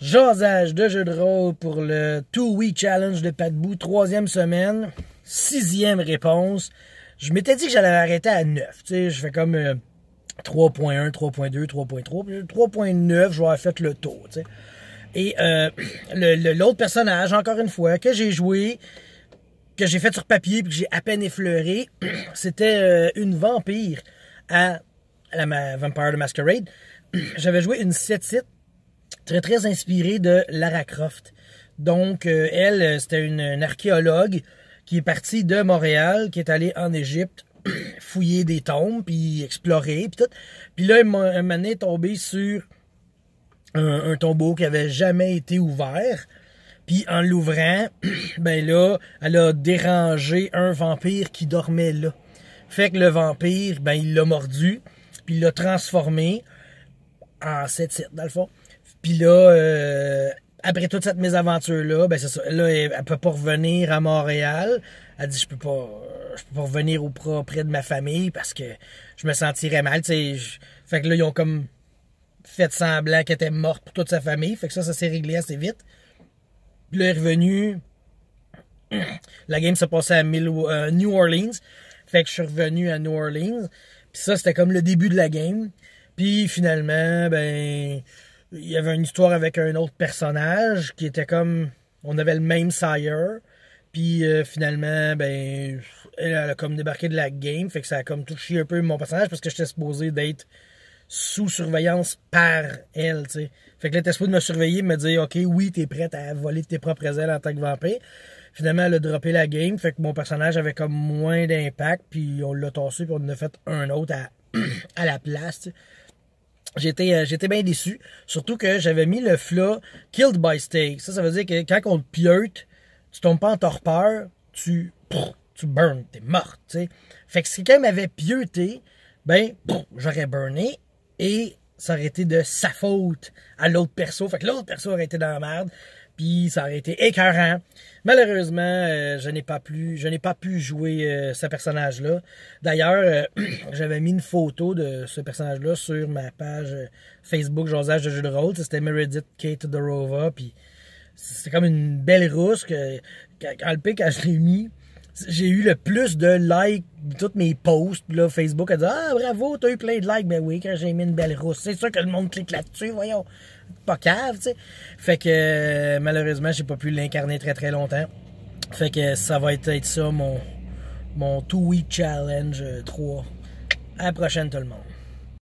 Jasage de jeu de rôle pour le Two Week Challenge de Patbou, troisième semaine, sixième réponse. Je m'étais dit que j'allais arrêter à 9. Tu sais, je fais comme 3.1, 3.2, 3.3, 3.9, je vais fait le tour. Tu sais. Et euh, l'autre personnage, encore une fois, que j'ai joué, que j'ai fait sur papier puis que j'ai à peine effleuré, c'était euh, une vampire à, la Vampire de Masquerade. J'avais joué une 7 7 très, très inspiré de Lara Croft. Donc, euh, elle, euh, c'était une, archéologue qui est partie de Montréal, qui est allée en Égypte fouiller des tombes, puis explorer, puis tout. Puis là, elle m'a est tombée sur un, tombeau qui avait jamais été ouvert. Puis en l'ouvrant, ben là, elle a dérangé un vampire qui dormait là. Fait que le vampire, ben il l'a mordu, puis il l'a transformé en cette 7 dans le fond. Puis là, euh, après toute cette mésaventure-là, ben ça. Là, elle, peut pas revenir à Montréal. Elle dit je peux pas euh, je peux pas revenir auprès de ma famille parce que je me sentirais mal. Fait que là, ils ont comme fait semblant qu'elle était morte pour toute sa famille. Fait que ça, ça s'est réglé assez vite. Puis là, elle est revenue. La game s'est passée à euh, New Orleans. Fait que je suis revenu à New Orleans. Puis ça, c'était comme le début de la game. Puis finalement, ben il y avait une histoire avec un autre personnage qui était comme. On avait le même sire. Puis euh, finalement, ben, elle, a comme débarqué de la game. Fait que ça a comme touché un peu mon personnage parce que j'étais supposé d'être sous surveillance par elle, tu sais. Fait que elle était de me surveiller, me dire, OK, oui, t'es prête à voler tes propres ailes en tant que vampire. Finalement, elle a droppé la game. Fait que mon personnage avait comme moins d'impact. Puis on l'a tassé, puis on en a fait un autre à, à la place, J'étais euh, j'étais bien déçu, surtout que j'avais mis le flot « Killed by Steak. Ça, ça veut dire que quand on le tu tombes pas en torpeur, tu, tu burn t'es morte, tu Fait que si quelqu'un m'avait pieuté, ben, j'aurais burné et ça aurait été de sa faute à l'autre perso. Fait que l'autre perso aurait été dans la merde. Puis ça aurait été écœurant. Malheureusement, euh, je n'ai pas pu, je n'ai pas pu jouer euh, ce personnage-là. D'ailleurs, euh, j'avais mis une photo de ce personnage-là sur ma page Facebook Josage de jeux de rôle. C'était Meredith Kate Dorova. Puis c'est comme une belle rousse que, le quand je l'ai mis, j'ai eu le plus de likes de toutes mes posts, là, Facebook a dit Ah, bravo, t'as eu plein de likes. Ben oui, quand j'ai mis une belle rousse, c'est sûr que le monde clique là-dessus, voyons. Pas cave, tu sais. Fait que euh, malheureusement, j'ai pas pu l'incarner très très longtemps. Fait que ça va être, ça, mon, mon two-week challenge 3. Euh, à la prochaine, tout le monde.